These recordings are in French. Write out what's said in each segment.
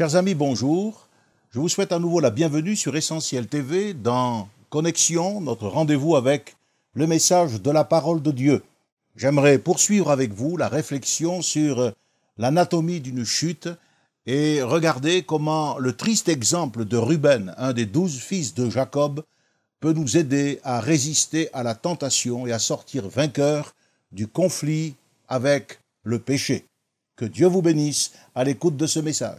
Chers amis, bonjour. Je vous souhaite à nouveau la bienvenue sur Essentiel TV dans Connexion, notre rendez-vous avec le message de la parole de Dieu. J'aimerais poursuivre avec vous la réflexion sur l'anatomie d'une chute et regarder comment le triste exemple de Ruben, un des douze fils de Jacob, peut nous aider à résister à la tentation et à sortir vainqueur du conflit avec le péché. Que Dieu vous bénisse à l'écoute de ce message.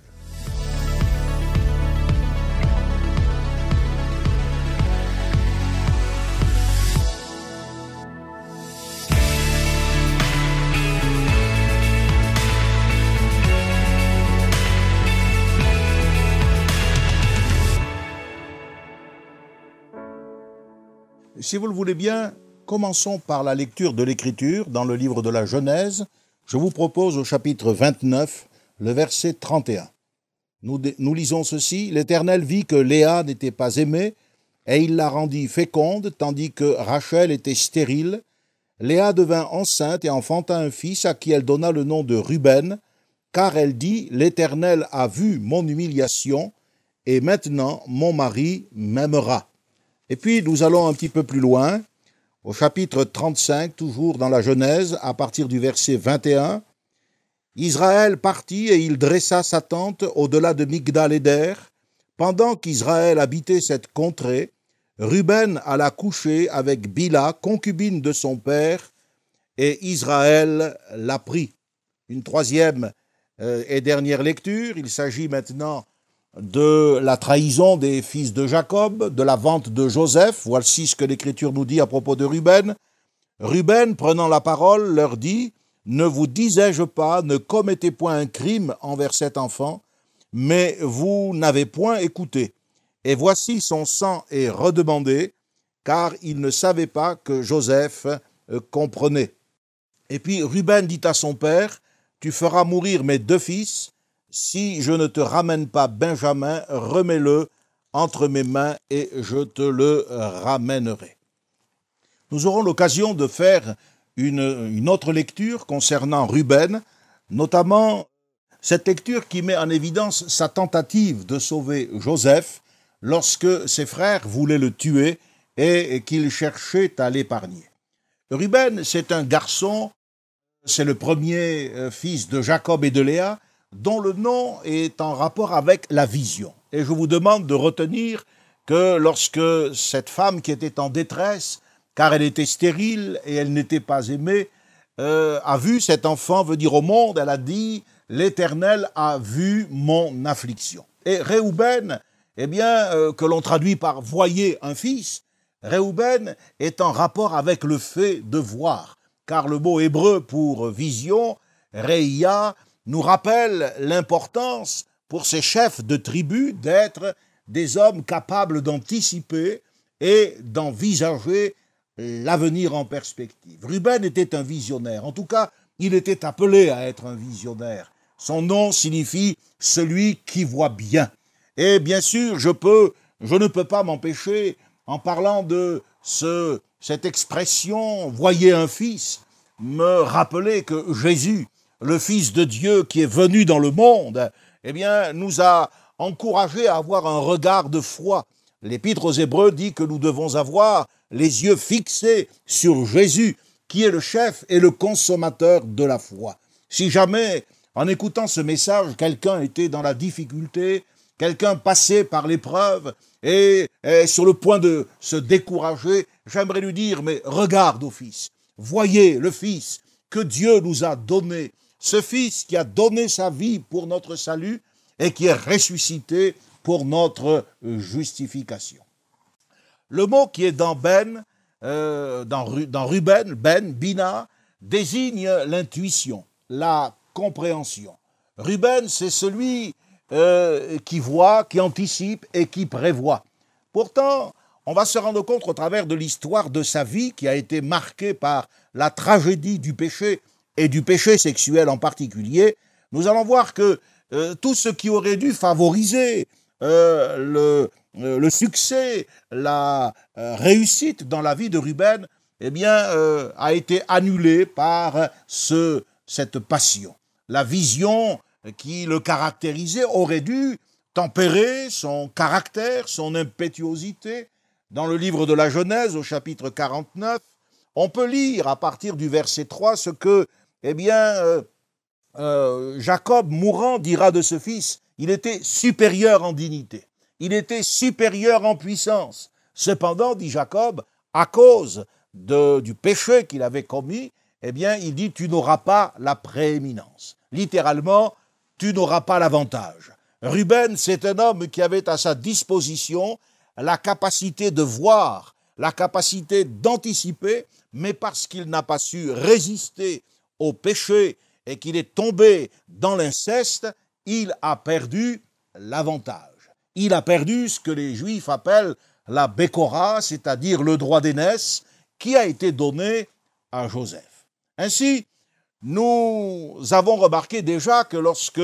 Si vous le voulez bien, commençons par la lecture de l'Écriture dans le livre de la Genèse. Je vous propose au chapitre 29, le verset 31. Nous, nous lisons ceci, L'Éternel vit que Léa n'était pas aimée, et il la rendit féconde, tandis que Rachel était stérile. Léa devint enceinte et enfanta un fils à qui elle donna le nom de Ruben, car elle dit, L'Éternel a vu mon humiliation, et maintenant mon mari m'aimera. Et puis nous allons un petit peu plus loin, au chapitre 35, toujours dans la Genèse, à partir du verset 21. Israël partit et il dressa sa tente au-delà de Migdal-Eder. Pendant qu'Israël habitait cette contrée, Ruben alla coucher avec Bila, concubine de son père, et Israël la pris. » Une troisième euh, et dernière lecture, il s'agit maintenant de la trahison des fils de Jacob, de la vente de Joseph. Voici ce que l'Écriture nous dit à propos de Ruben. Ruben, prenant la parole, leur dit, Ne vous disais-je pas, ne commettez point un crime envers cet enfant, mais vous n'avez point écouté. Et voici son sang est redemandé, car il ne savait pas que Joseph euh, comprenait. Et puis Ruben dit à son père, Tu feras mourir mes deux fils, si je ne te ramène pas Benjamin, remets-le entre mes mains et je te le ramènerai. Nous aurons l'occasion de faire une, autre lecture concernant Ruben, notamment cette lecture qui met en évidence sa tentative de sauver Joseph lorsque ses frères voulaient le tuer et qu'il cherchait à l'épargner. Ruben, c'est un garçon, c'est le premier euh, fils de Jacob et de Léa, dont le nom est en rapport avec la vision. Et je vous demande de retenir que lorsque cette femme qui était en détresse, car elle était stérile et elle n'était pas aimée, euh, a vu cet enfant veut dire au monde, elle a dit, l'Éternel a vu mon affliction. Et Réhouben, eh bien, euh, que l'on traduit par voyez un fils, Réhouben est en rapport avec le fait de voir, car le mot hébreu pour vision, Réia, nous rappelle l'importance pour ces chefs de tribu d'être des hommes capables d'anticiper et d'envisager l'avenir en perspective. Ruben était un visionnaire, en tout cas il était appelé à être un visionnaire. Son nom signifie celui qui voit bien. Et bien sûr, je peux, je ne peux pas m'empêcher, en parlant de ce, cette expression voyez un fils, me rappeler que Jésus le Fils de Dieu qui est venu dans le monde, eh bien, nous a encouragés à avoir un regard de foi. L'Épître aux Hébreux dit que nous devons avoir les yeux fixés sur Jésus, qui est le chef et le consommateur de la foi. Si jamais, en écoutant ce message, quelqu'un était dans la difficulté, quelqu'un passait par l'épreuve et est sur le point de se décourager, j'aimerais lui dire, mais regarde au Fils, voyez le Fils que Dieu nous a donné ce Fils qui a donné sa vie pour notre salut et qui est ressuscité pour notre euh, justification. Le mot qui est dans Ben, euh, dans, Ruben, Ben, Bina, désigne l'intuition, la compréhension. Ruben, c'est celui euh, qui voit, qui anticipe et qui prévoit. Pourtant, on va se rendre compte au travers de l'histoire de sa vie qui a été marquée par la tragédie du péché et du péché sexuel en particulier, nous allons voir que euh, tout ce qui aurait dû favoriser euh, le, euh, le, succès, la réussite dans la vie de Ruben, eh bien, a été annulé par ce, cette passion. La vision qui le caractérisait aurait dû tempérer son caractère, son impétuosité. Dans le livre de la Genèse, au chapitre 49, on peut lire à partir du verset 3 ce que eh bien, euh, euh, Jacob, mourant, dira de ce fils, il était supérieur en dignité, il était supérieur en puissance. Cependant, dit Jacob, à cause du péché qu'il avait commis, eh bien, il dit, tu n'auras pas la prééminence. Littéralement, tu n'auras pas l'avantage. Ruben, c'est un homme qui avait à sa disposition la capacité de voir, la capacité d'anticiper, mais parce qu'il n'a pas su résister au péché et qu'il est tombé dans l'inceste, il a perdu l'avantage. Il a perdu ce que les Juifs appellent la Bécora, c'est-à-dire le droit d'aînesse qui a été donné à Joseph. Ainsi, nous avons remarqué déjà que lorsque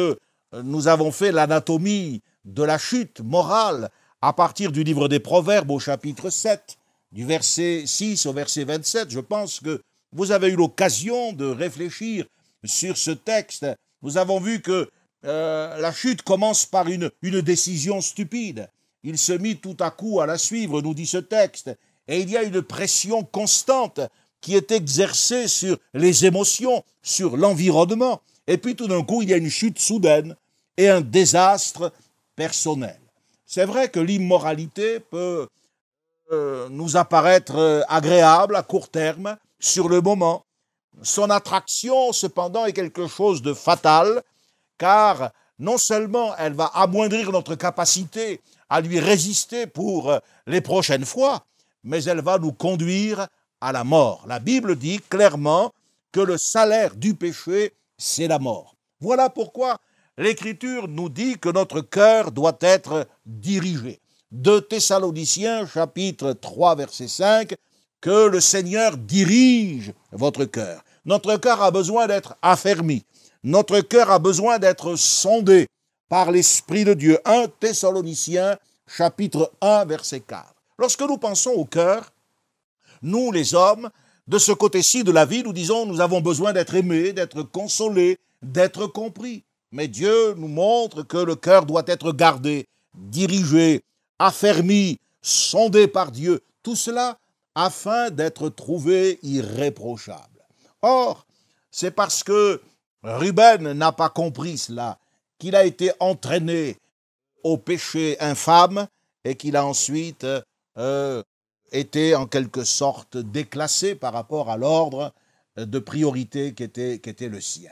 nous avons fait l'anatomie de la chute morale à partir du livre des Proverbes au chapitre 7, du verset 6 au verset 27, je pense que vous avez eu l'occasion de réfléchir sur ce texte. Nous avons vu que euh, la chute commence par une, décision stupide. Il se mit tout à coup à la suivre, nous dit ce texte. Et il y a une pression constante qui est exercée sur les émotions, sur l'environnement. Et puis tout d'un coup, il y a une chute soudaine et un désastre personnel. C'est vrai que l'immoralité peut euh, nous apparaître euh, agréable à court terme, sur le moment. Son attraction, cependant, est quelque chose de fatal, car non seulement elle va amoindrir notre capacité à lui résister pour euh, les prochaines fois, mais elle va nous conduire à la mort. La Bible dit clairement que le salaire du péché, c'est la mort. Voilà pourquoi l'Écriture nous dit que notre cœur doit être dirigé. De Thessaloniciens chapitre 3 verset 5, que le Seigneur dirige votre cœur. Notre cœur a besoin d'être affermi. Notre cœur a besoin d'être sondé par l'Esprit de Dieu. 1 Thessaloniciens chapitre 1 verset 4. Lorsque nous pensons au cœur, nous les hommes, de ce côté-ci de la vie, nous disons, nous avons besoin d'être aimés, d'être consolés, d'être compris. Mais Dieu nous montre que le cœur doit être gardé, dirigé, affermi, sondé par Dieu. Tout cela afin d'être trouvé irréprochable. Or, c'est parce que Ruben n'a pas compris cela, qu'il a été entraîné au péché infâme et qu'il a ensuite euh, été en quelque sorte déclassé par rapport à l'ordre de priorité qui était, était le sien.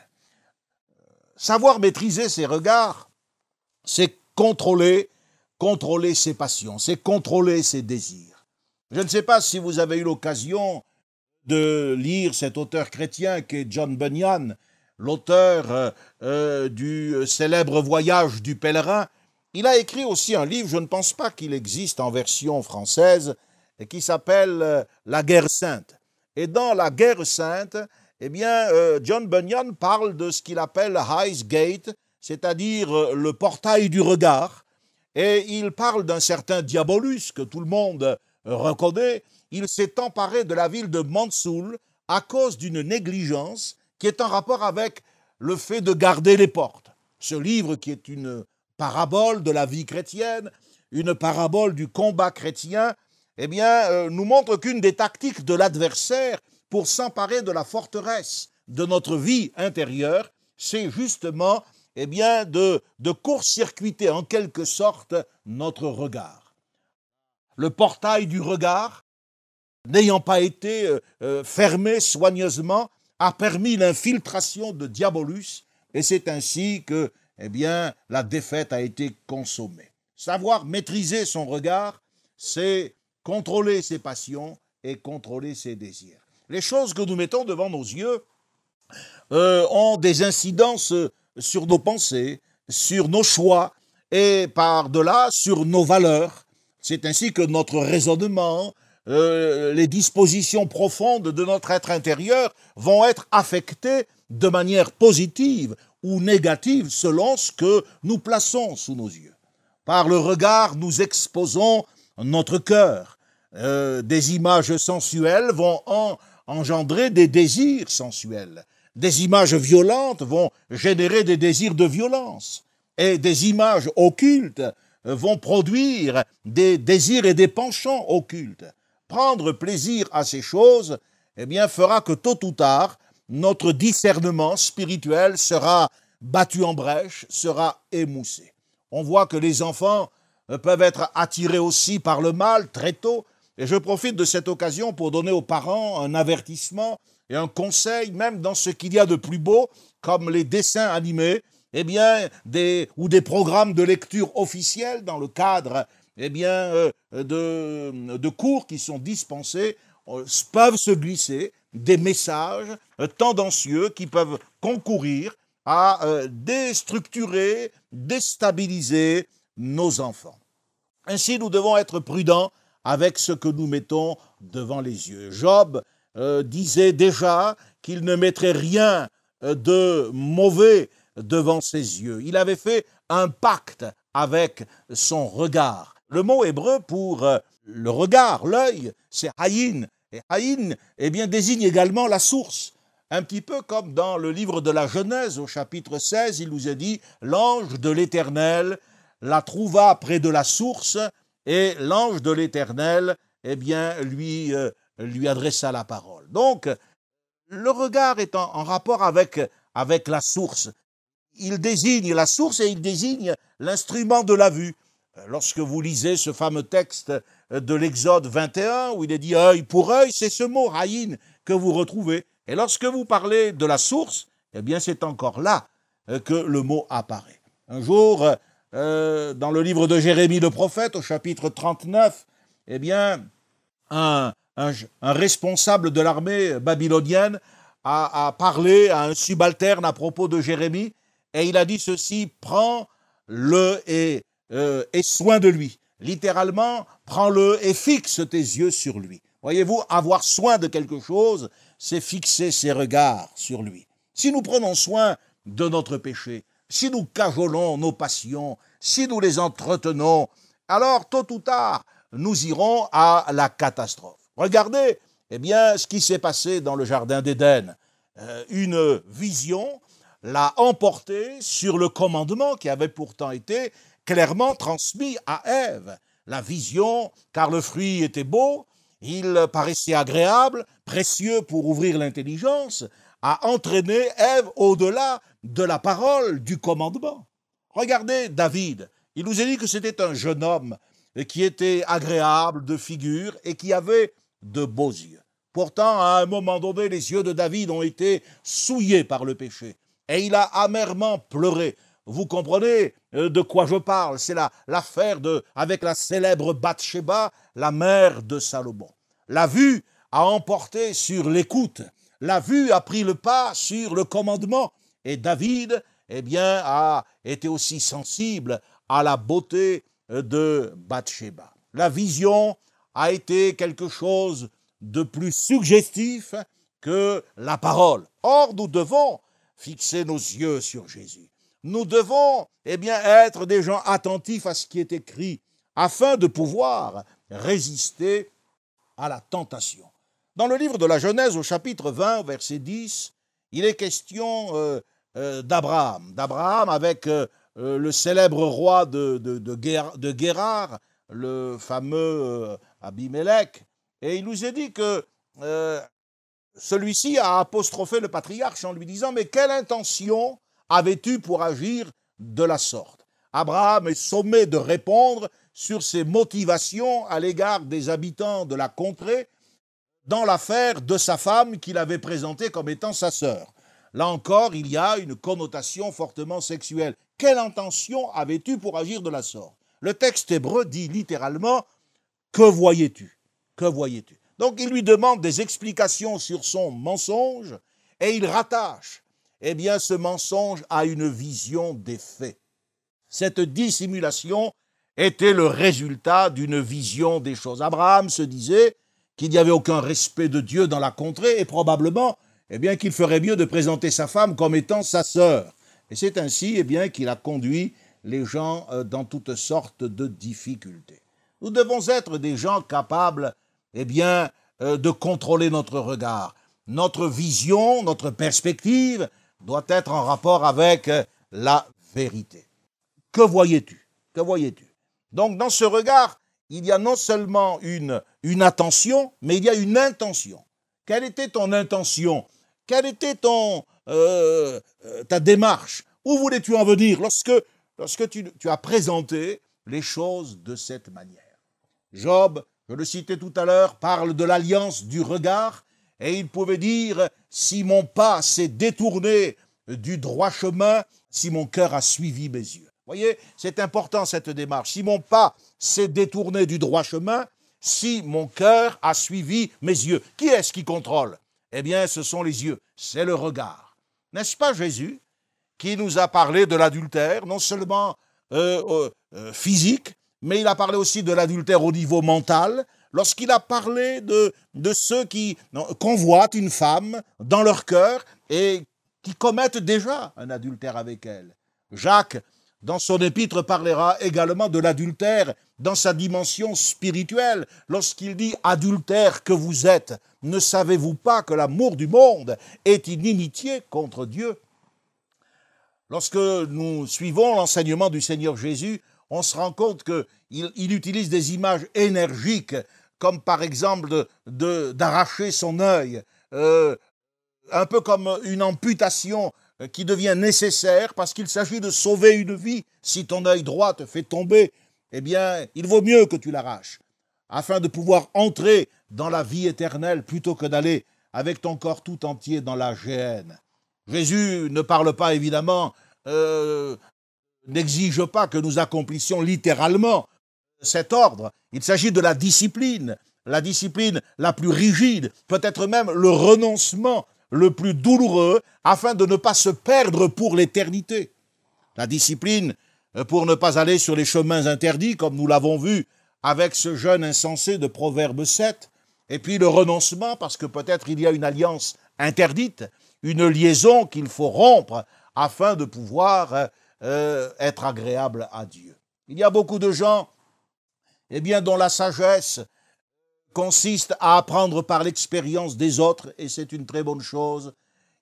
Savoir maîtriser ses regards, c'est contrôler, contrôler ses passions, c'est contrôler ses désirs. Je ne sais pas si vous avez eu l'occasion de lire cet auteur chrétien qui est John Bunyan, l'auteur euh, euh, du euh, célèbre voyage du pèlerin. Il a écrit aussi un livre, je ne pense pas qu'il existe en version française, qui s'appelle La guerre sainte. Et dans La guerre sainte, eh bien, John Bunyan parle de ce qu'il appelle High's c'est-à-dire le portail du regard, et il parle d'un certain Diabolus que tout le monde reconnaît, il s'est emparé de la ville de Mansoul à cause d'une négligence qui est en rapport avec le fait de garder les portes. Ce livre qui est une parabole de la vie chrétienne, une parabole du combat chrétien, eh bien, euh, nous montre qu'une des tactiques de l'adversaire pour s'emparer de la forteresse de notre vie intérieure, c'est justement, eh bien, de, de court-circuiter en quelque sorte notre regard le portail du regard, n'ayant pas été euh, euh, fermé soigneusement, a permis l'infiltration de Diabolus, et c'est ainsi que eh bien, la défaite a été consommée. Savoir maîtriser son regard, c'est contrôler ses passions et contrôler ses désirs. Les choses que nous mettons devant nos yeux euh, ont des incidences sur nos pensées, sur nos choix et par-delà sur nos valeurs. C'est ainsi que notre raisonnement, euh, les dispositions profondes de notre être intérieur vont être affectées de manière positive ou négative selon ce que nous plaçons sous nos yeux. Par le regard, nous exposons notre cœur. Euh, des images sensuelles vont en engendrer des désirs sensuels. Des images violentes vont générer des désirs de violence. Et des images occultes vont produire des désirs et des penchants occultes. Prendre plaisir à ces choses, eh bien, fera que tôt ou tard, notre discernement spirituel sera battu en brèche, sera émoussé. On voit que les enfants euh, peuvent être attirés aussi par le mal très tôt, et je profite de cette occasion pour donner aux parents un avertissement et un conseil, même dans ce qu'il y a de plus beau, comme les dessins animés, eh bien, des, ou des programmes de lecture officiels dans le cadre eh bien, euh, de, cours qui sont dispensés euh, peuvent se glisser des messages euh, tendancieux qui peuvent concourir à déstructurer, déstabiliser nos enfants. Ainsi, nous devons être prudents avec ce que nous mettons devant les yeux. Job disait déjà qu'il ne mettrait rien de mauvais devant ses yeux. Il avait fait un pacte avec son regard. Le mot hébreu pour euh, le regard, l'œil, c'est haïn. Et haïn eh bien, désigne également la source. Un petit peu comme dans le livre de la Genèse, au chapitre 16, il nous est dit L'ange de l'Éternel la trouva près de la source, et l'ange de l'Éternel eh bien, lui, euh, lui adressa la parole. Donc, le regard est en, en rapport avec, avec la source il désigne la source et il désigne l'instrument de la vue. Euh, lorsque vous lisez ce fameux texte euh, de l'Exode 21 où il est dit œil pour œil, c'est ce mot haïn que vous retrouvez. Et lorsque vous parlez de la source, eh bien c'est encore là euh, que le mot apparaît. Un jour, dans le livre de Jérémie le prophète, au chapitre 39, eh bien, un, responsable de l'armée babylonienne a, parlé à un subalterne à propos de Jérémie, et il a dit ceci, prends-le et, euh, soin de lui. Littéralement, prends-le et fixe tes yeux sur lui. Voyez-vous, avoir soin de quelque chose, c'est fixer ses regards sur lui. Si nous prenons soin de notre péché, si nous cajolons nos passions, si nous les entretenons, alors tôt ou tard, nous irons à la catastrophe. Regardez, eh bien, ce qui s'est passé dans le jardin d'Éden. Euh, une vision l'a emporté sur le commandement qui avait pourtant été clairement transmis à Ève. La vision, car le fruit était beau, il paraissait agréable, précieux pour ouvrir l'intelligence, a entraîné Ève au-delà de la parole, du commandement. Regardez David, il nous est dit que c'était un jeune homme qui était agréable de figure et qui avait de beaux yeux. Pourtant, à un moment donné, les yeux de David ont été souillés par le péché et il a amèrement pleuré. Vous comprenez euh, de quoi je parle C'est l'affaire de avec la célèbre Bathsheba, la mère de Salomon. La vue a emporté sur l'écoute. La vue a pris le pas sur le commandement. Et David, eh bien, a été aussi sensible à la beauté euh, de Bathsheba. La vision a été quelque chose de plus suggestif que la parole. Or, nous devons fixer nos yeux sur Jésus. Nous devons, eh bien, être des gens attentifs à ce qui est écrit, afin de pouvoir résister à la tentation. Dans le livre de la Genèse, au chapitre 20, verset 10, il est question euh, euh, d'Abraham. D'Abraham avec euh, le célèbre roi de, de, Guérard, de Guérard, le fameux Abimelech. Et il nous est dit que celui-ci a apostrophé le patriarche en lui disant Mais quelle intention avais-tu pour agir de la sorte Abraham est sommé de répondre sur ses motivations à l'égard des habitants de la contrée dans l'affaire de sa femme qu'il avait présentée comme étant sa sœur. Là encore, il y a une connotation fortement sexuelle. Quelle intention avais-tu pour agir de la sorte Le texte hébreu dit littéralement Que voyais-tu Que voyais-tu donc il lui demande des explications sur son mensonge et il rattache eh bien, ce mensonge à une vision des faits. Cette dissimulation était le résultat d'une vision des choses. Abraham se disait qu'il n'y avait aucun respect de Dieu dans la contrée et probablement eh bien, qu'il ferait mieux de présenter sa femme comme étant sa sœur. Et c'est ainsi eh bien, qu'il a conduit les gens euh, dans toutes sortes de difficultés. Nous devons être des gens capables eh bien, euh, de contrôler notre regard. Notre vision, notre perspective doit être en rapport avec euh, la vérité. Que voyais-tu Que voyais-tu Donc dans ce regard, il y a non seulement une, une attention, mais il y a une intention. Quelle était ton intention Quelle était ton, euh, ta démarche Où voulais-tu en venir lorsque, lorsque tu, tu as présenté les choses de cette manière Job je le citais tout à l'heure, parle de l'alliance du regard, et il pouvait dire, si mon pas s'est détourné du droit chemin, si mon cœur a suivi mes yeux. Voyez, c'est important cette démarche. Si mon pas s'est détourné du droit chemin, si mon cœur a suivi mes yeux. Qui est-ce qui contrôle Eh bien, ce sont les yeux, c'est le regard. N'est-ce pas Jésus qui nous a parlé de l'adultère, non seulement euh, euh, euh, physique, mais il a parlé aussi de l'adultère au niveau mental, lorsqu'il a parlé de, de ceux qui convoitent une femme dans leur cœur et qui commettent déjà un adultère avec elle. Jacques, dans son épître, parlera également de l'adultère dans sa dimension spirituelle, lorsqu'il dit ⁇ Adultère que vous êtes, ne savez-vous pas que l'amour du monde est inimitié contre Dieu ?⁇ Lorsque nous suivons l'enseignement du Seigneur Jésus, on se rend compte qu'il il utilise des images énergiques, comme par exemple d'arracher de, son œil, euh, un peu comme une amputation euh, qui devient nécessaire parce qu'il s'agit de sauver une vie. Si ton œil droit te fait tomber, eh bien, il vaut mieux que tu l'arraches, afin de pouvoir entrer dans la vie éternelle plutôt que d'aller avec ton corps tout entier dans la géhenne. Jésus ne parle pas évidemment euh, n'exige pas que nous accomplissions littéralement cet ordre. Il s'agit de la discipline, la discipline la plus rigide, peut-être même le renoncement le plus douloureux, afin de ne pas se perdre pour l'éternité. La discipline euh, pour ne pas aller sur les chemins interdits, comme nous l'avons vu avec ce jeune insensé de Proverbe 7, et puis le renoncement, parce que peut-être il y a une alliance interdite, une liaison qu'il faut rompre afin de pouvoir euh, euh, être agréable à Dieu. Il y a beaucoup de gens, eh bien, dont la sagesse consiste à apprendre par l'expérience des autres, et c'est une très bonne chose.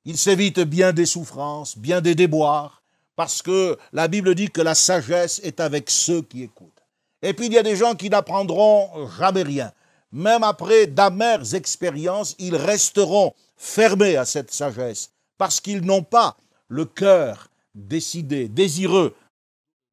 Ils s'évitent bien des souffrances, bien des déboires, parce que la Bible dit que la sagesse est avec ceux qui écoutent. Et puis il y a des gens qui n'apprendront jamais rien. Même après d'amères expériences, ils resteront fermés à cette sagesse, parce qu'ils n'ont pas le cœur décidé, désireux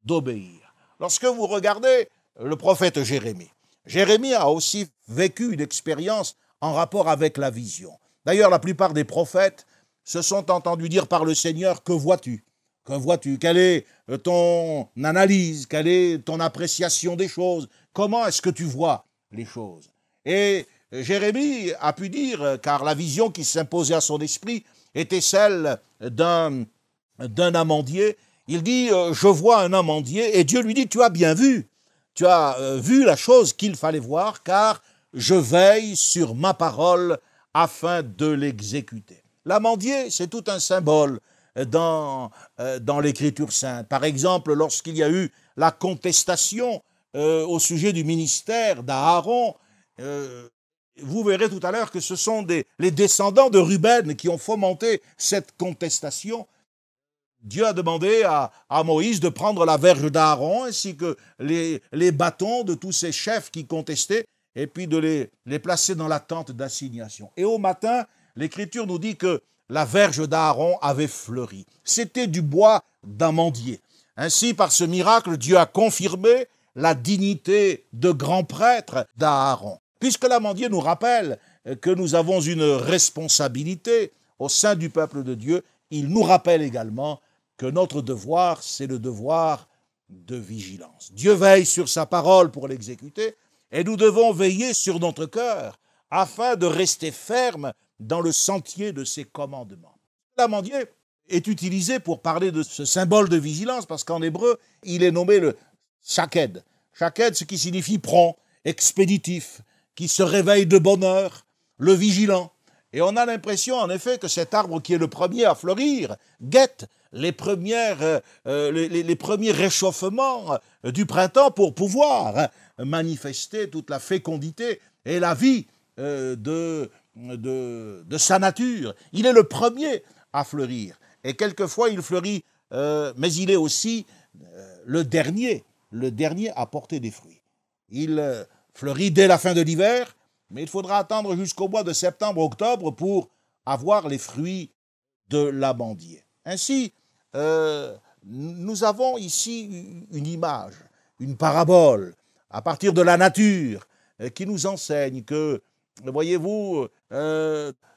d'obéir. Lorsque vous regardez le prophète Jérémie, Jérémie a aussi vécu une expérience en rapport avec la vision. D'ailleurs, la plupart des prophètes se sont entendus dire par le Seigneur, que vois-tu Que vois-tu Quelle est ton analyse Quelle est ton appréciation des choses Comment est-ce que tu vois les choses Et Jérémie a pu dire, car la vision qui s'imposait à son esprit était celle d'un d'un amandier. Il dit, euh, je vois un amandier, et Dieu lui dit, tu as bien vu, tu as euh, vu la chose qu'il fallait voir, car je veille sur ma parole afin de l'exécuter. L'amandier, c'est tout un symbole dans, euh, dans l'Écriture sainte. Par exemple, lorsqu'il y a eu la contestation au sujet du ministère d'Aaron, vous verrez tout à l'heure que ce sont des, les descendants de Ruben qui ont fomenté cette contestation. Dieu a demandé à, Moïse de prendre la verge d'Aaron ainsi que les, bâtons de tous ses chefs qui contestaient et puis de les, les placer dans la tente d'assignation. Et au matin, l'Écriture nous dit que la verge d'Aaron avait fleuri. C'était du bois d'amandier. Ainsi, par ce miracle, Dieu a confirmé la dignité de grand prêtre d'Aaron. Puisque l'amandier nous rappelle que nous avons une responsabilité au sein du peuple de Dieu, il nous rappelle également que notre devoir, c'est le devoir de vigilance. Dieu veille sur sa parole pour l'exécuter, et nous devons veiller sur notre cœur afin de rester ferme dans le sentier de ses commandements. L'amandier est utilisé pour parler de ce symbole de vigilance parce qu'en hébreu, il est nommé le shaked. Shaked, ce qui signifie prompt, expéditif, qui se réveille de bonne heure, le vigilant. Et on a l'impression, en effet, que cet arbre qui est le premier à fleurir guette euh, euh, les, premiers réchauffements euh, du printemps pour pouvoir hein, manifester toute la fécondité et la vie de, sa nature. Il est le premier à fleurir. Et quelquefois, il fleurit, mais il est aussi le dernier, le dernier à porter des fruits. Il fleurit dès la fin de l'hiver, mais il faudra attendre jusqu'au mois de septembre-octobre pour avoir les fruits de l'amandier. Ainsi, euh, nous avons ici une image, une parabole à partir de la nature euh, qui nous enseigne que, euh, voyez-vous,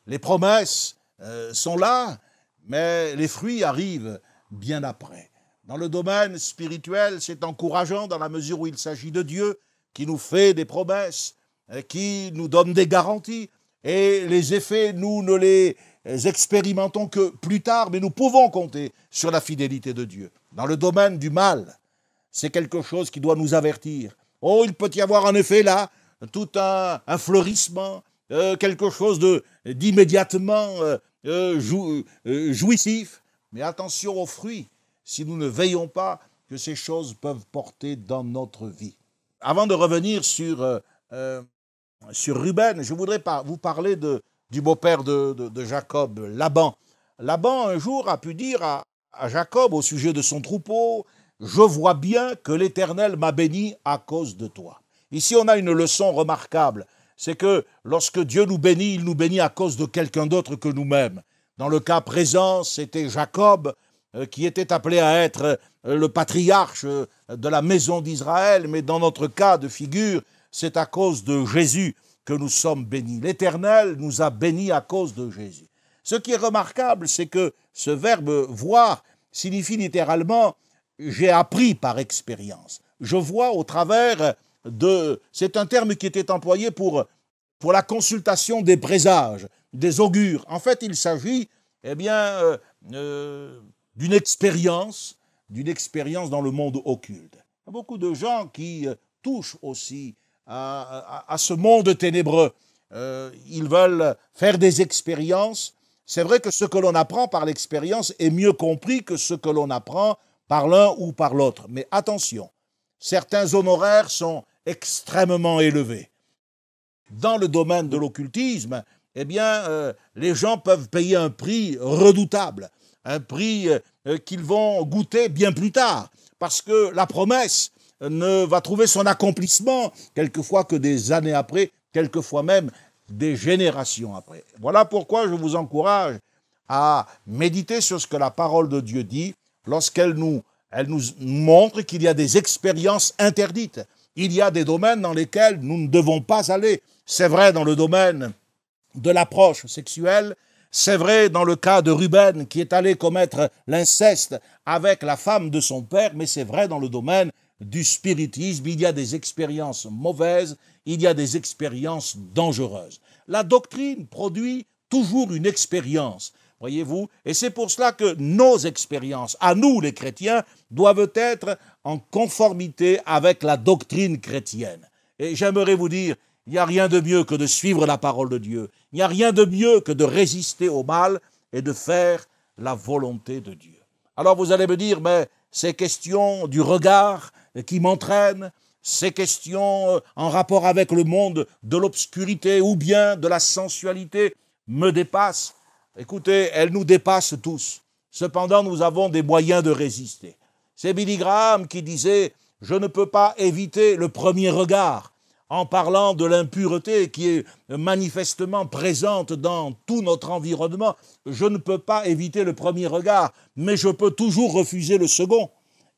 les promesses sont là, mais les fruits arrivent bien après. Dans le domaine spirituel, c'est encourageant dans la mesure où il s'agit de Dieu qui nous fait des promesses, qui nous donne des garanties, et les effets, nous ne les euh, expérimentons que plus tard, mais nous pouvons compter sur la fidélité de Dieu. Dans le domaine du mal, c'est quelque chose qui doit nous avertir. Oh, il peut y avoir en effet là tout un, fleurissement, euh, quelque chose de d'immédiatement euh, jouissif. Mais attention aux fruits, si nous ne veillons pas, que ces choses peuvent porter dans notre vie. Avant de revenir sur, sur Ruben, je voudrais vous parler de, du beau-père de, Jacob, Laban. Laban, un jour, a pu dire à, Jacob au sujet de son troupeau, Je vois bien que l'Éternel m'a béni à cause de toi. Ici, on a une leçon remarquable, c'est que lorsque Dieu nous bénit, il nous bénit à cause de quelqu'un d'autre que nous-mêmes. Dans le cas présent, c'était Jacob euh, qui était appelé à être euh, le patriarche euh, de la maison d'Israël, mais dans notre cas de figure, c'est à cause de Jésus que nous sommes bénis. L'Éternel nous a bénis à cause de Jésus. Ce qui est remarquable, c'est que ce verbe voir signifie littéralement j'ai appris par expérience. Je vois au travers de... C'est un terme qui était employé pour, pour la consultation des présages, des augures. En fait, il s'agit, eh bien, euh, euh, d'une expérience, d'une expérience dans le monde occulte. beaucoup de gens qui euh, touchent aussi à, ce monde ténébreux. Euh, ils veulent faire des expériences. C'est vrai que ce que l'on apprend par l'expérience est mieux compris que ce que l'on apprend par l'un ou par l'autre. Mais attention, certains honoraires sont extrêmement élevés. Dans le domaine de l'occultisme, eh bien, euh, les gens peuvent payer un prix redoutable, un prix euh, qu'ils vont goûter bien plus tard, parce que la promesse ne va trouver son accomplissement quelquefois que des années après, quelquefois même des générations après. Voilà pourquoi je vous encourage à méditer sur ce que la parole de Dieu dit lorsqu'elle nous, elle nous montre qu'il y a des expériences interdites. Il y a des domaines dans lesquels nous ne devons pas aller. C'est vrai dans le domaine de l'approche sexuelle, c'est vrai dans le cas de Ruben qui est allé commettre l'inceste avec la femme de son père, mais c'est vrai dans le domaine du spiritisme, il y a des expériences mauvaises, il y a des expériences dangereuses. La doctrine produit toujours une expérience, voyez-vous, et c'est pour cela que nos expériences, à nous les chrétiens, doivent être en conformité avec la doctrine chrétienne. Et j'aimerais vous dire, il n'y a rien de mieux que de suivre la parole de Dieu, il n'y a rien de mieux que de résister au mal et de faire la volonté de Dieu. Alors vous allez me dire, mais ces questions du regard, qui m'entraîne, ces questions euh, en rapport avec le monde de l'obscurité ou bien de la sensualité me dépassent. Écoutez, elles nous dépassent tous. Cependant, nous avons des moyens de résister. C'est Billy Graham qui disait Je ne peux pas éviter le premier regard en parlant de l'impureté qui est manifestement présente dans tout notre environnement. Je ne peux pas éviter le premier regard, mais je peux toujours refuser le second.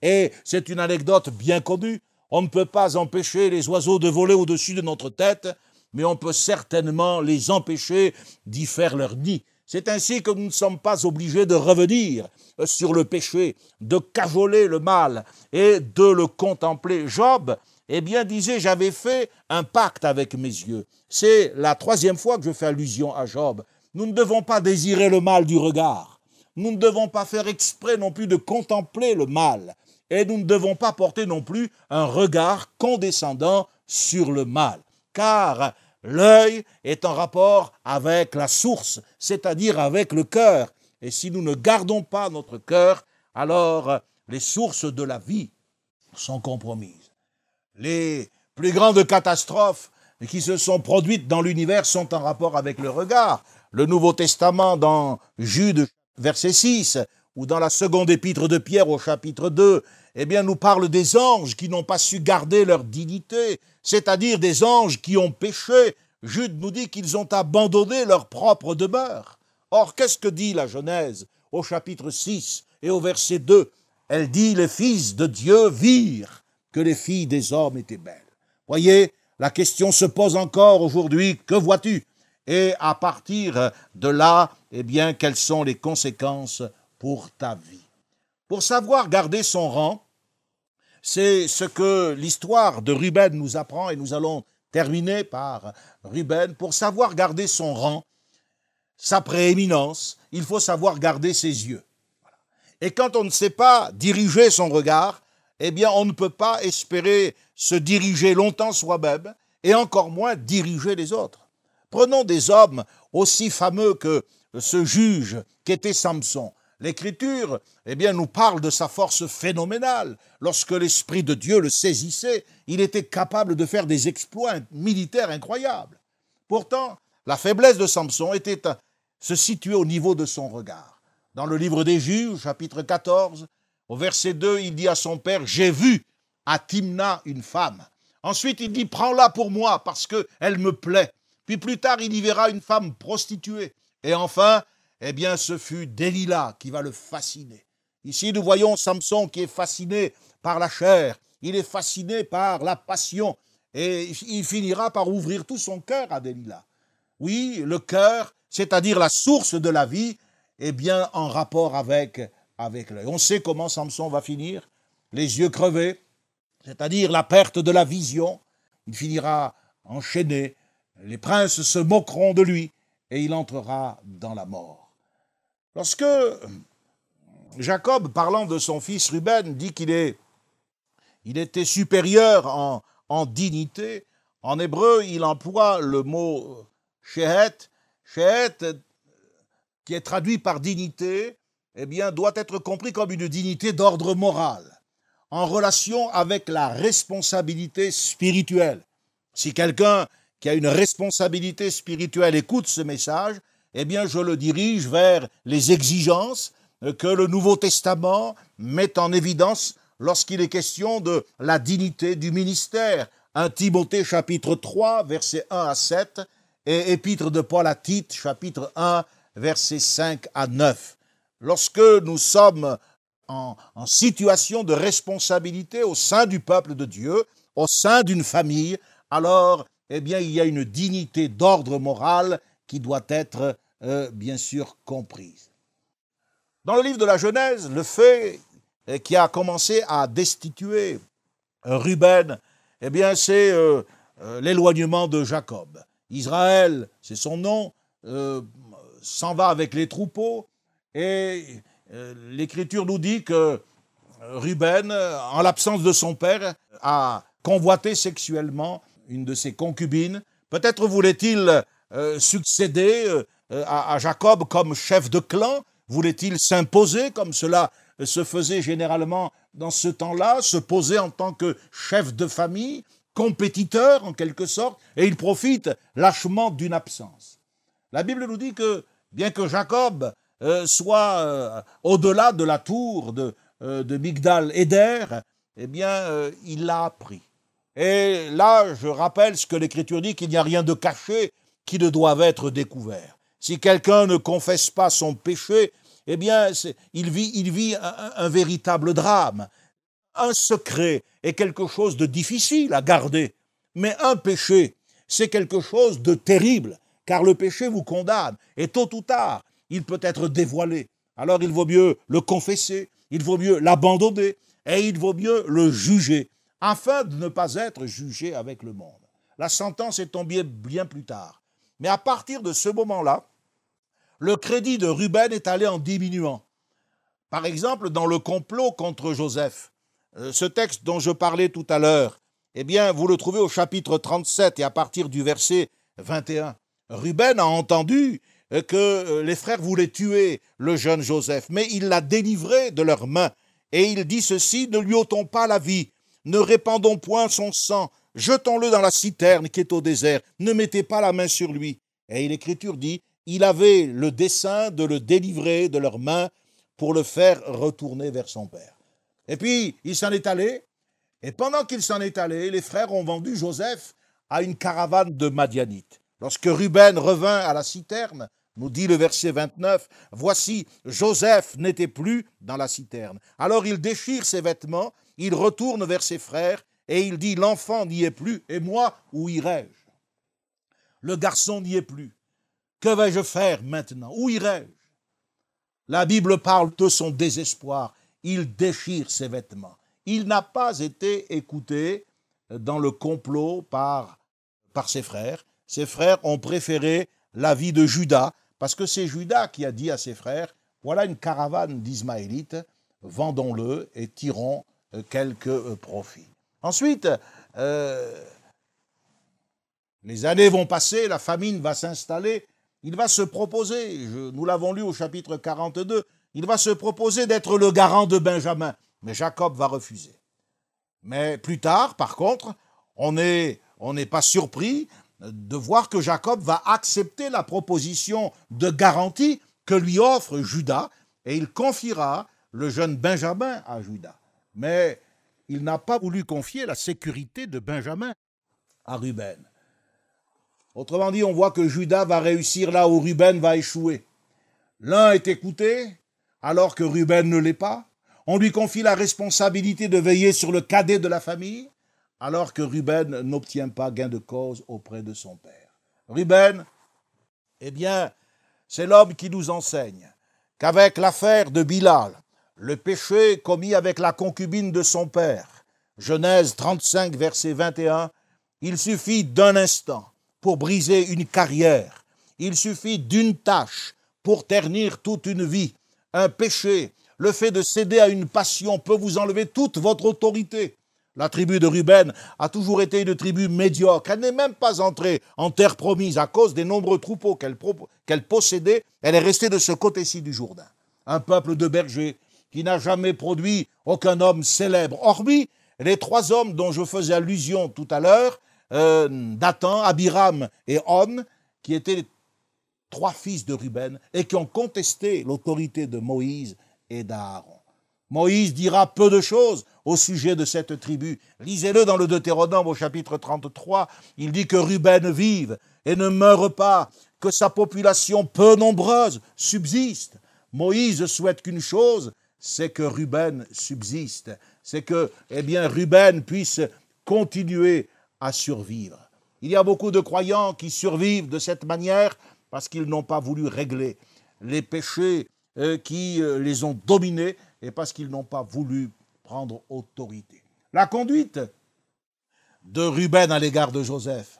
Et c'est une anecdote bien connue, on ne peut pas empêcher les oiseaux de voler au-dessus de notre tête, mais on peut certainement les empêcher d'y faire leur nid. C'est ainsi que nous ne sommes pas obligés de revenir euh, sur le péché, de cajoler le mal et de le contempler. Job, eh bien, disait, j'avais fait un pacte avec mes yeux. C'est la troisième fois que je fais allusion à Job. Nous ne devons pas désirer le mal du regard. Nous ne devons pas faire exprès non plus de contempler le mal et nous ne devons pas porter non plus un regard condescendant sur le mal, car l'œil est en rapport avec la source, c'est-à-dire avec le cœur. Et si nous ne gardons pas notre cœur, alors les sources de la vie sont compromises. Les plus grandes catastrophes qui se sont produites dans l'univers sont en rapport avec le regard. Le Nouveau Testament dans Jude verset 6, ou dans la seconde épître de Pierre au chapitre 2, eh bien, nous parle des anges qui n'ont pas su garder leur dignité, c'est-à-dire des anges qui ont péché. Jude nous dit qu'ils ont abandonné leur propre demeure. Or, qu'est-ce que dit la Genèse au chapitre 6 et au verset 2 Elle dit, les fils de Dieu virent que les filles des hommes étaient belles. Voyez, la question se pose encore aujourd'hui, que vois-tu Et à partir de là, eh bien, quelles sont les conséquences pour ta vie. Pour savoir garder son rang, c'est ce que l'histoire de Ruben nous apprend et nous allons terminer par Ruben. Pour savoir garder son rang, sa prééminence, il faut savoir garder ses yeux. Et quand on ne sait pas diriger son regard, eh bien on ne peut pas espérer se diriger longtemps soi-même et encore moins diriger les autres. Prenons des hommes aussi fameux que ce juge qu'était Samson. L'Écriture, eh bien, nous parle de sa force phénoménale. Lorsque l'Esprit de Dieu le saisissait, il était capable de faire des exploits militaires incroyables. Pourtant, la faiblesse de Samson était euh, se situer au niveau de son regard. Dans le livre des Juges, chapitre 14, au verset 2, il dit à son père J'ai vu à Timna une femme. Ensuite, il dit Prends-la pour moi parce que me plaît. Puis plus tard, il y verra une femme prostituée. Et enfin, eh bien ce fut Delilah qui va le fasciner. Ici, nous voyons Samson qui est fasciné par la chair, il est fasciné par la passion, et il finira par ouvrir tout son cœur à Delilah. Oui, le cœur, c'est-à-dire la source de la vie, est bien en rapport avec, avec l'œil. On sait comment Samson va finir, les yeux crevés, c'est-à-dire la perte de la vision. Il finira enchaîné, les princes se moqueront de lui, et il entrera dans la mort. Lorsque Jacob, parlant de son fils Ruben, dit qu'il il était supérieur en, dignité, en hébreu, il emploie le mot shehet. Shehet, qui est traduit par dignité, et eh bien, doit être compris comme une dignité d'ordre moral, en relation avec la responsabilité spirituelle. Si quelqu'un qui a une responsabilité spirituelle écoute ce message, eh bien je le dirige vers les exigences euh, que le Nouveau Testament met en évidence lorsqu'il est question de la dignité du ministère. 1 Timothée chapitre 3 versets 1 à 7 et Épître de Paul à Tite chapitre 1 versets 5 à 9. Lorsque nous sommes en, en situation de responsabilité au sein du peuple de Dieu, au sein d'une famille, alors eh bien il y a une dignité d'ordre moral qui doit être euh, bien sûr comprise. Dans le livre de la Genèse, le fait euh, qui a commencé à destituer euh, Ruben, eh bien c'est l'éloignement de Jacob. Israël, c'est son nom, s'en va avec les troupeaux et l'Écriture nous dit que Ruben, en l'absence de son père, a convoité sexuellement une de ses concubines. Peut-être voulait-il succéder euh, à Jacob comme chef de clan Voulait-il s'imposer comme cela euh, se faisait généralement dans ce temps-là, se poser en tant que chef de famille, compétiteur en quelque sorte, et il profite lâchement d'une absence. La Bible nous dit que, bien que Jacob euh, soit au-delà de la tour de, de Migdal Eder, eh bien, il l'a appris. Et là, je rappelle ce que l'Écriture dit, qu'il n'y a rien de caché qui ne doive être découvert. Si quelqu'un ne confesse pas son péché, eh bien, il vit, un, un véritable drame. Un secret est quelque chose de difficile à garder, mais un péché, c'est quelque chose de terrible, car le péché vous condamne, et tôt ou tard, il peut être dévoilé. Alors il vaut mieux le confesser, il vaut mieux l'abandonner, et il vaut mieux le juger, afin de ne pas être jugé avec le monde. La sentence est tombée bien plus tard. Mais à partir de ce moment-là, le crédit de Ruben est allé en diminuant. Par exemple, dans le complot contre Joseph, euh, ce texte dont je parlais tout à l'heure, eh bien, vous le trouvez au chapitre 37 et à partir du verset 21. Ruben a entendu euh, que euh, les frères voulaient tuer le jeune Joseph, mais il l'a délivré de leurs mains. Et il dit ceci, ne lui ôtons pas la vie, ne répandons point son sang, jetons-le dans la citerne qui est au désert, ne mettez pas la main sur lui. Et l'Écriture dit, il avait le dessein de le délivrer de leurs mains pour le faire retourner vers son père. Et puis, il s'en est allé, et pendant qu'il s'en est allé, les frères ont vendu Joseph à une caravane de Madianites. Lorsque Ruben revint à la citerne, nous dit le verset 29, Voici, Joseph n'était plus dans la citerne. Alors il déchire ses vêtements il retourne vers ses frères et il dit, l'enfant n'y est plus, et moi, où irai-je Le garçon n'y est plus. Que vais-je faire maintenant Où irai-je La Bible parle de son désespoir. Il déchire ses vêtements. Il n'a pas été écouté dans le complot par, par ses frères. Ses frères ont préféré la vie de Judas, parce que c'est Judas qui a dit à ses frères, voilà une caravane d'Ismaélites, vendons-le et tirons quelques euh, profits. Ensuite, euh, les années vont passer, la famine va s'installer, il va se proposer, nous l'avons lu au chapitre 42, il va se proposer d'être le garant de Benjamin, mais Jacob va refuser. Mais plus tard, par contre, on n'est on pas surpris de voir que Jacob va accepter la proposition de garantie que lui offre Judas, et il confiera le jeune Benjamin à Judas mais il n'a pas voulu confier la sécurité de Benjamin à Ruben. Autrement dit, on voit que Judas va réussir là où Ruben va échouer. L'un est écouté, alors que Ruben ne l'est pas. On lui confie la responsabilité de veiller sur le cadet de la famille, alors que Ruben n'obtient pas gain de cause auprès de son père. Ruben, eh bien, c'est l'homme qui nous enseigne qu'avec l'affaire de Bilal, le péché commis avec la concubine de son père. Genèse 35, verset 21, il suffit d'un instant pour briser une carrière, il suffit d'une tâche pour ternir toute une vie. Un péché, le fait de céder à une passion peut vous enlever toute votre autorité. La tribu de Ruben a toujours été une tribu médiocre. Elle n'est même pas entrée en terre promise à cause des nombreux troupeaux qu'elle possédait. Elle est restée de ce côté-ci du Jourdain. Un peuple de bergers qui n'a jamais produit aucun homme célèbre, hormis les trois hommes dont je faisais allusion tout à l'heure, euh, Dathan, Abiram et On, qui étaient trois fils de Ruben et qui ont contesté l'autorité de Moïse et d'Aaron. Moïse dira peu de choses au sujet de cette tribu. Lisez-le dans le Deutéronome au chapitre 33. Il dit que Ruben vive et ne meurt pas, que sa population peu nombreuse subsiste. Moïse souhaite qu'une chose, c'est que Ruben subsiste, c'est que, eh bien, Ruben puisse continuer à survivre. Il y a beaucoup de croyants qui survivent de cette manière parce qu'ils n'ont pas voulu régler les péchés euh, qui euh, les ont dominés et parce qu'ils n'ont pas voulu prendre autorité. La conduite de Ruben à l'égard de Joseph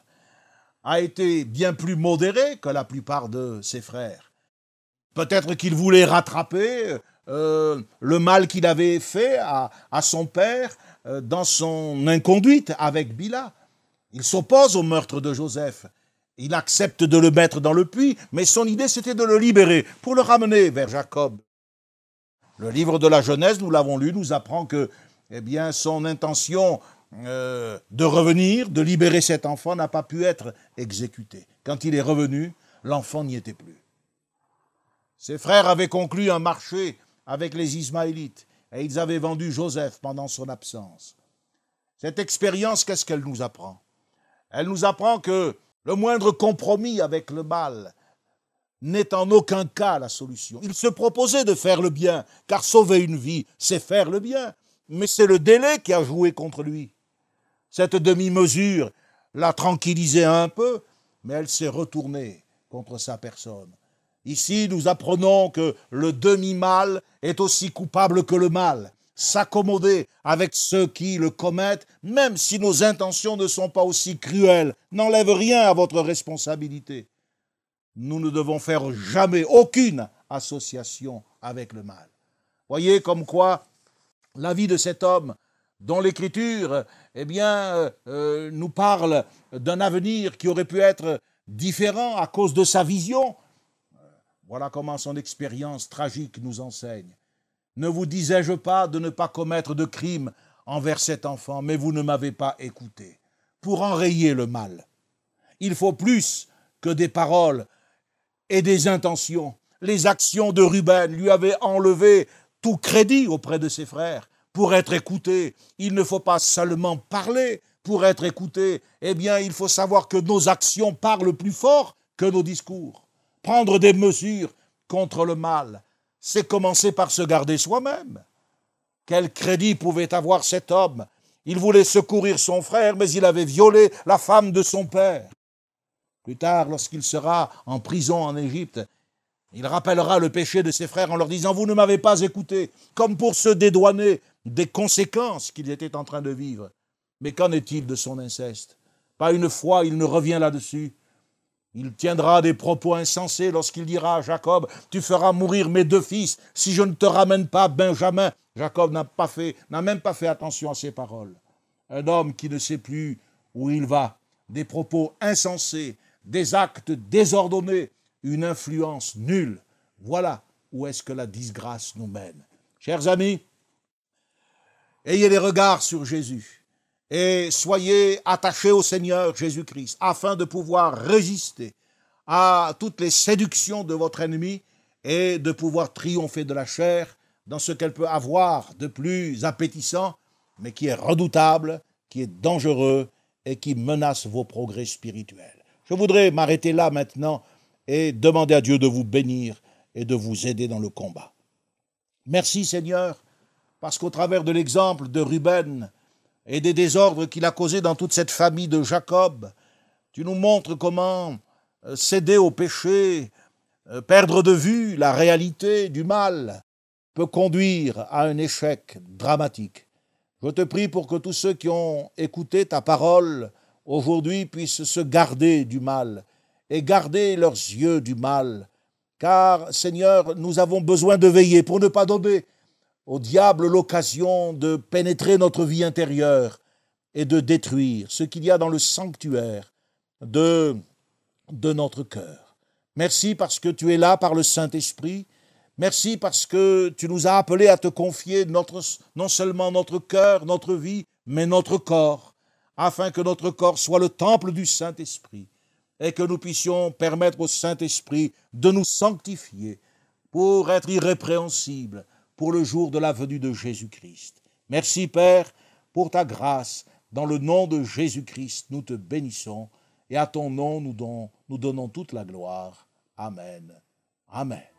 a été bien plus modérée que la plupart de ses frères. Peut-être qu'il voulait rattraper euh, euh, le mal qu'il avait fait à, son père euh, dans son inconduite avec Bila. Il s'oppose au meurtre de Joseph. Il accepte de le mettre dans le puits, mais son idée c'était de le libérer pour le ramener vers Jacob. Le livre de la Genèse, nous l'avons lu, nous apprend que eh bien, son intention euh, de revenir, de libérer cet enfant n'a pas pu être exécutée. Quand il est revenu, l'enfant n'y était plus. Ses frères avaient conclu un marché avec les Ismaélites et ils avaient vendu Joseph pendant son absence. Cette expérience, qu'est-ce qu'elle nous apprend Elle nous apprend que le moindre compromis avec le mal n'est en aucun cas la solution. Il se proposait de faire le bien, car sauver une vie, c'est faire le bien, mais c'est le délai qui a joué contre lui. Cette demi-mesure l'a tranquillisé un peu, mais elle s'est retournée contre sa personne. Ici, nous apprenons que le demi-mal est aussi coupable que le mal. S'accommoder avec ceux qui le commettent, même si nos intentions ne sont pas aussi cruelles, n'enlève rien à votre responsabilité. Nous ne devons faire jamais aucune association avec le mal. Voyez comme quoi la vie de cet homme dont l'écriture eh bien, euh, euh, nous parle d'un avenir qui aurait pu être différent à cause de sa vision, voilà comment son expérience tragique nous enseigne. Ne vous disais-je pas de ne pas commettre de crime envers cet enfant, mais vous ne m'avez pas écouté. Pour enrayer le mal, il faut plus que des paroles et des intentions. Les actions de Ruben lui avaient enlevé tout crédit auprès de ses frères. Pour être écouté, il ne faut pas seulement parler. Pour être écouté, eh bien, il faut savoir que nos actions parlent plus fort que nos discours prendre des mesures contre le mal, c'est commencer par se garder soi-même. Quel crédit pouvait avoir cet homme Il voulait secourir son frère, mais il avait violé la femme de son père. Plus tard, lorsqu'il sera en prison en Égypte, il rappellera le péché de ses frères en leur disant Vous ne m'avez pas écouté, comme pour se dédouaner des conséquences qu'il était en train de vivre. Mais qu'en est-il de son inceste Pas une fois il ne revient là-dessus. Il tiendra des propos insensés lorsqu'il dira à Jacob, Tu feras mourir mes deux fils si je ne te ramène pas Benjamin. Jacob n'a pas fait, n'a même pas fait attention à ces paroles. Un homme qui ne sait plus où il va, des propos insensés, des actes désordonnés, une influence nulle. Voilà où est-ce que la disgrâce nous mène. Chers amis, ayez les regards sur Jésus et soyez attachés au Seigneur Jésus-Christ afin de pouvoir résister à toutes les séductions de votre ennemi et de pouvoir triompher de la chair dans ce qu'elle peut avoir de plus appétissant, mais qui est redoutable, qui est dangereux et qui menace vos progrès spirituels. Je voudrais m'arrêter là maintenant et demander à Dieu de vous bénir et de vous aider dans le combat. Merci Seigneur, parce qu'au travers de l'exemple de Ruben, et des désordres qu'il a causés dans toute cette famille de Jacob. Tu nous montres comment euh, céder au péché, euh, perdre de vue la réalité du mal, peut conduire à un échec dramatique. Je te prie pour que tous ceux qui ont écouté ta parole aujourd'hui puissent se garder du mal et garder leurs yeux du mal. Car, Seigneur, nous avons besoin de veiller pour ne pas donner au diable l'occasion de pénétrer notre vie intérieure et de détruire ce qu'il y a dans le sanctuaire de, de notre cœur. Merci parce que tu es là par le Saint-Esprit. Merci parce que tu nous as appelés à te confier notre, non seulement notre cœur, notre vie, mais notre corps, afin que notre corps soit le temple du Saint-Esprit et que nous puissions permettre au Saint-Esprit de nous sanctifier pour être irrépréhensibles pour le jour de la venue de Jésus-Christ. Merci Père pour ta grâce. Dans le nom de Jésus-Christ, nous te bénissons et à ton nom, nous, donnons toute la gloire. Amen. Amen.